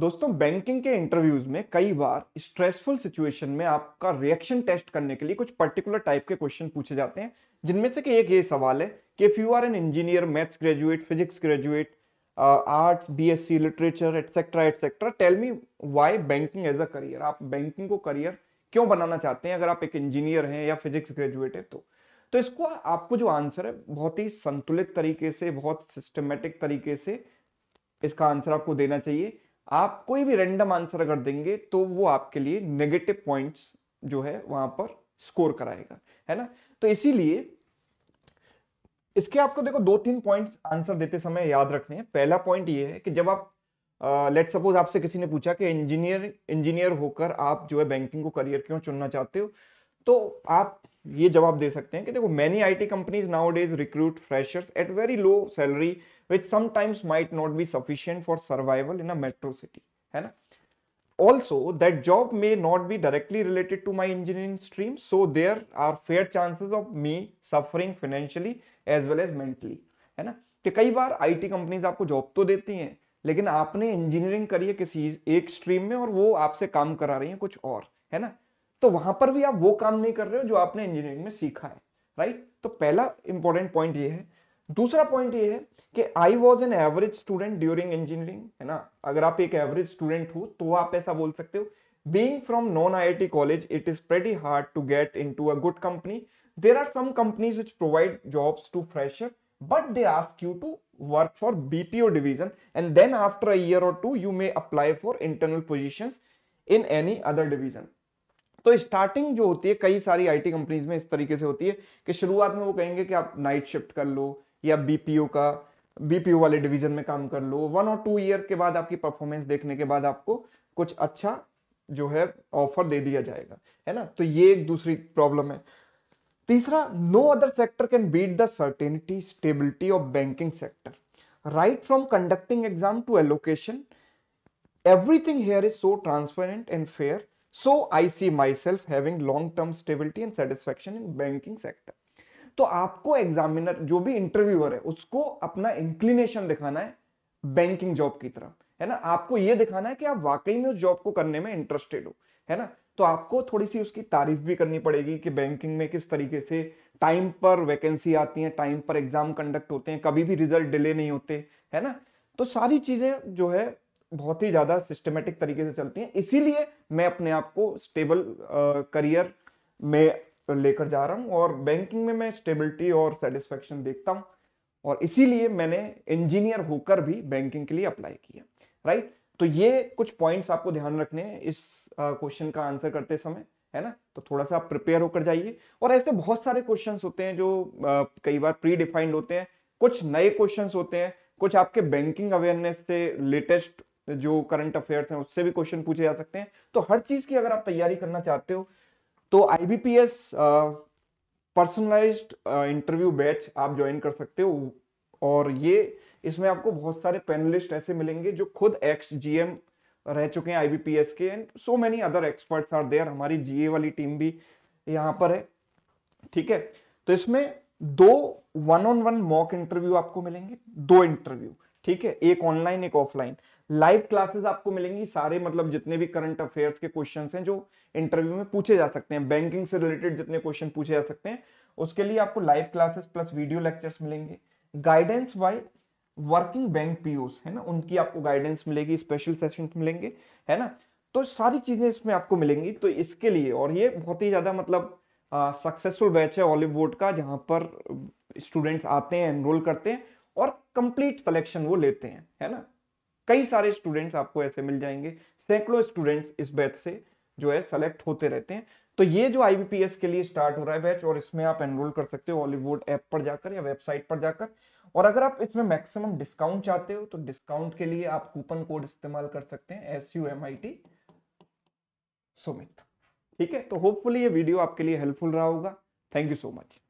दोस्तों बैंकिंग के इंटरव्यूज में कई बार स्ट्रेसफुल सिचुएशन में आपका रिएक्शन टेस्ट करने के लिए कुछ पर्टिकुलर टाइप के क्वेश्चन पूछे जाते हैं जिनमें से कि एक ये सवाल है कि if you are an engineer maths graduate physics graduate art BSc literature etcetera etcetera tell me why banking as a career आप बैंकिंग को करियर क्यों बनाना चाहते हैं अगर आप एक इंजीनियर हैं या फिजिक्स ग्रेजुएट है तो तो इसको आपको जो आंसर है बहुत ही संतुलित तरीके से बहुत सिस्टमेटिक तरीके से इसका आंसर आपको देना चाहिए आप कोई भी रेंडम आंसर अगर देंगे तो वो आपके लिए नेगेटिव पॉइंट्स जो है वहां पर स्कोर कराएगा है ना तो इसीलिए इसके आपको देखो दो तीन पॉइंट्स आंसर देते समय याद रखने हैं पहला पॉइंट ये है कि जब आप लेट uh, सपोज आपसे किसी ने पूछा कि इंजीनियर इंजीनियर होकर आप जो है बैंकिंग को करियर क्यों चुनना चाहते हो तो आप ये जवाब दे सकते हैं कि देखो many IT companies nowadays recruit freshers at very low salary which sometimes might not be sufficient for survival in a metro city है ना also that job may not be directly related to my engineering stream so there are fair chances of me suffering financially as well as mentally है ना कि कई बार IT companies आपको job तो देती हैं लेकिन आपने इंजीनियरिंग करी है किसी एक स्ट्रीम में और वो आपसे काम करा रही हैं कुछ और है ना तो वहां पर भी आप वो काम नहीं कर रहे हो जो आपने इंजीनियरिंग में सीखा है राइट तो पहला इंपॉर्टेंट पॉइंट ये है दूसरा पॉइंट ये है कि I was an average student during engineering है ना अगर आप एक एवरेज स्टूडेंट हो तो आप ऐसा बोल सकते हो being from non I I T college it is very hard to get in to a good company there are some companies which provide jobs to fresher but they ask you to work for BPO division and then after a year two you may apply for internal position in any other division तो starting जो होती है कई सारी IT companies में इस तरीके से होती है कि शुरुआत में वो कहेंगे कि आप नाइट शिफ्ट कर लो या बीपीओ का बीपीओ वाले डिवीजन में काम कर लो वन और टू ईयर के बाद आपकी परफॉर्मेंस देखने के बाद आपको कुछ अच्छा जो है ऑफर दे दिया जाएगा है ना तो ये एक दूसरी प्रॉब्लम है तीसरा no other sector can beat the certainty stability of banking sector right from conducting exam to allocation everything here is so transparent and fair so I see myself having long term stability and satisfaction in banking sector तो आपको examiner जो भी interviewer है उसको अपना inclination दिखाना है banking job की तरफ है ना आपको यह दिखाना है कि आप वाकई में उस जॉब को करने में इंटरेस्टेड हो है ना तो आपको थोड़ी सी उसकी तारीफ भी करनी पड़ेगी कि बैंकिंग में किस तरीके से टाइम पर वैकेंसी आती है टाइम पर एग्जाम कंडक्ट होते हैं कभी भी रिजल्ट डिले नहीं होते है ना तो सारी चीजें जो है बहुत ही ज़्यादा सिस्टमेटिक तरीके से चलती हैं इसीलिए मैं अपने आप को स्टेबल करियर में लेकर जा रहा हूँ और बैंकिंग में मैं स्टेबिलिटी और सेटिस्फेक्शन देखता हूँ और इसीलिए मैंने इंजीनियर होकर भी बैंकिंग के लिए अप्लाई किया राइट तो ये कुछ पॉइंट्स आपको ध्यान रखने हैं इस क्वेश्चन का आंसर करते समय है ना तो थोड़ा सा आप प्रिपेयर होकर जाइए और ऐसे बहुत सारे क्वेश्चंस होते हैं जो आ, कई बार प्री डिफाइंड होते हैं कुछ नए क्वेश्चंस होते हैं कुछ आपके बैंकिंग अवेयरनेस से लेटेस्ट जो करंट अफेयर्स हैं उससे भी क्वेश्चन पूछे जा सकते हैं तो हर चीज की अगर आप तैयारी करना चाहते हो तो आईबीपीएस पर्सनलाइज्ड इंटरव्यू बैच आप ज्वाइन कर सकते हो और ये इसमें आपको बहुत सारे पैनलिस्ट ऐसे मिलेंगे जो खुद एक्स जीएम रह चुके हैं आईबीपीएस के and so many other experts are there हमारी जीए वाली टीम भी यहाँ पर है ठीक है तो इसमें दो one on one mock interview आपको मिलेंगे दो इंटरव्यू ठीक है एक ऑनलाइन एक ऑफलाइन लाइव क्लासेस आपको मिलेंगी सारे मतलब जितने भी करंट अफेयर्स के क्वेश्चंस हैं जो इंटरव्यू में पूछे जा सकते हैं बैंकिंग से रिलेटेड जितने क्वेश्चन पूछे जा सकते हैं उसके लिए आपको live classes plus video lectures मिलेंगे guidance by working bank POs है ना उनकी आपको गाइडेंस मिलेगी स्पेशल सेशन मिलेंगे है ना तो सारी चीजें इसमें आपको मिलेंगी तो इसके लिए और ये बहुत ही ज्यादा मतलब सक्सेसफुल बैच है ऑलिवुड का जहाँ पर स्टूडेंट्स आते हैं एनरोल करते हैं और कंप्लीट सिलेक्शन वो लेते हैं है ना कई सारे स्टूडेंट्स आपको ऐसे मिल जाएंगे सैकड़ों स्टूडेंट्स इस बैच से जो है सेलेक्ट होते रहते हैं तो ये जो आईबीपीएस के लिए स्टार्ट हो रहा है बैच और इसमें आप एनरोल कर सकते हो हॉलीवुड ऐप पर जाकर या वेबसाइट पर जाकर और अगर आप इसमें मैक्सिमम डिस्काउंट चाहते हो तो डिस्काउंट के लिए आप कूपन कोड इस्तेमाल कर सकते हैं S U M I T Sumit ठीक है तो होपफुली ये वीडियो आपके लिए हेल्पफुल रहा होगा थैंक यू सो मच